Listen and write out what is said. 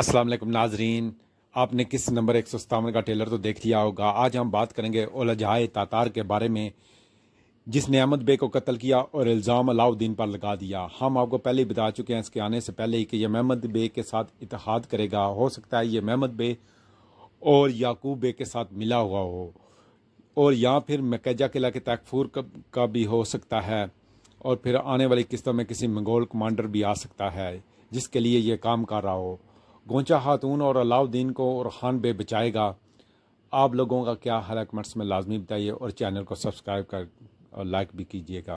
असलम नाजरीन आपने किस नंबर एक सौ सतावन का टेलर तो देख लिया होगा आज हम बात करेंगे उलझाए तातार के बारे में जिसने अहमद बे को कत्ल किया और इल्ज़ाम अलाउद्दीन पर लगा दिया हम आपको पहले ही बता चुके हैं इसके आने से पहले ही कि यह महमद बे के साथ इतिहाद करेगा हो सकता है ये महमद बे और याकूब बे के साथ मिला हुआ हो और या फिर मकैजा किला के तकफूर का, का भी हो सकता है और फिर आने वाली किस्तों में किसी मंगोल कमांडर भी आ सकता है जिसके लिए ये काम कर रहा हो गोंचा खातून और अलाउद्दीन को और खान बे बचाएगा आप लोगों का क्या हाल कमेंट्स में लाजमी बताइए और चैनल को सब्सक्राइब कर और लाइक भी कीजिएगा